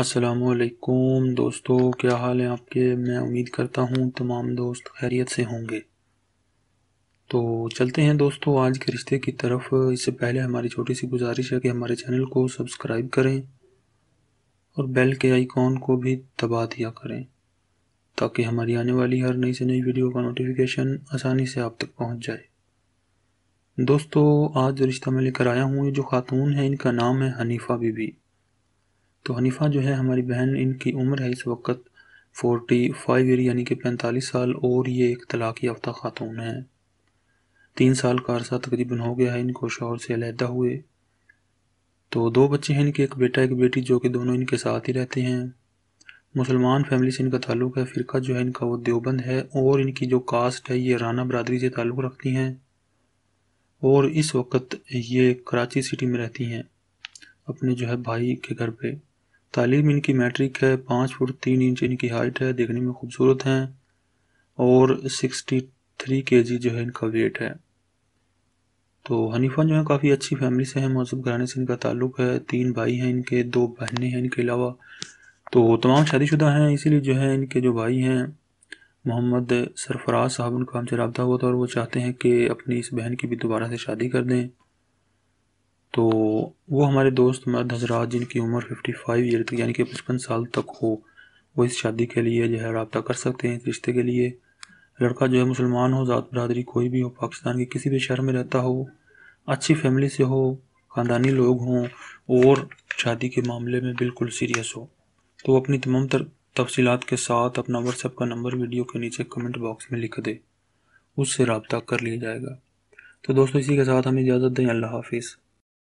असलकुम दोस्तों क्या हाल है आपके मैं उम्मीद करता हूँ तमाम दोस्त खैरियत से होंगे तो चलते हैं दोस्तों आज के रिश्ते की तरफ इससे पहले हमारी छोटी सी गुजारिश है कि हमारे चैनल को सब्सक्राइब करें और बेल के आइकॉन को भी दबा दिया करें ताकि हमारी आने वाली हर नई से नई वीडियो का नोटिफिकेशन आसानी से आप तक पहुँच जाए दोस्तों आज जो रिश्ता मैं लेकर आया हूँ ये जो खातून है इनका नाम है हनीफा बीबी तो हनीफ़ा जो है हमारी बहन इनकी उम्र है इस वक्त फ़ोर्टी फाइव ईयर यानी कि पैंतालीस साल और ये एक तलाक़ याफ्ता ख़ातून है तीन साल का अरसा तकरीबन हो गया है इनको शोहर से अलहदा हुए तो दो बच्चे हैं इनके एक बेटा एक बेटी जो कि दोनों इनके साथ ही रहते हैं मुसलमान फैमिली से इनका ताल्लुक़ है फ़िरका जो है इनका वो देवबंद है और इनकी जो कास्ट है ये राना बरदरी से ताल्लुक़ रखती हैं और इस वक्त ये कराची सिटी में रहती हैं अपने जो है भाई के घर पे तालीम इनकी मैट्रिक है पाँच फुट तीन इंच इनकी हाइट है देखने में खूबसूरत हैं और सिक्सटी थ्री के जी जो है इनका वेट है तो हनीफा जो है काफ़ी अच्छी फैमिली से हैं मौसम घराने से इनका ताल्लुक है तीन भाई हैं इनके दो बहनें हैं इनके अलावा तो तमाम शादीशुदा हैं इसीलिए जो है इनके जो भाई हैं मोहम्मद सरफराज साहब उनका हमसे रबता हुआ था और वो चाहते हैं कि अपनी इस बहन की भी दोबारा से शादी कर दें तो वो हमारे दोस्त हजरात जिनकी उम्र फिफ्टी फाइव ईयर तक यानी कि पचपन साल तक हो वो इस शादी के लिए जो है रबता कर सकते हैं इस रिश्ते के लिए लड़का जो है मुसलमान हो ज़ात बरदरी कोई भी हो पाकिस्तान के किसी भी शहर में रहता हो अच्छी फैमिली से हो ख़ानदानी लोग हों और शादी के मामले में बिल्कुल सीरियस हो तो अपनी तमाम तर तफसीत के साथ अपना व्हाट्सएप का नंबर वीडियो के नीचे कमेंट बॉक्स में लिख दे उससे रबता कर लिया जाएगा तो दोस्तों इसी के साथ हमें इजाज़त दें अल्लाह हाफिज़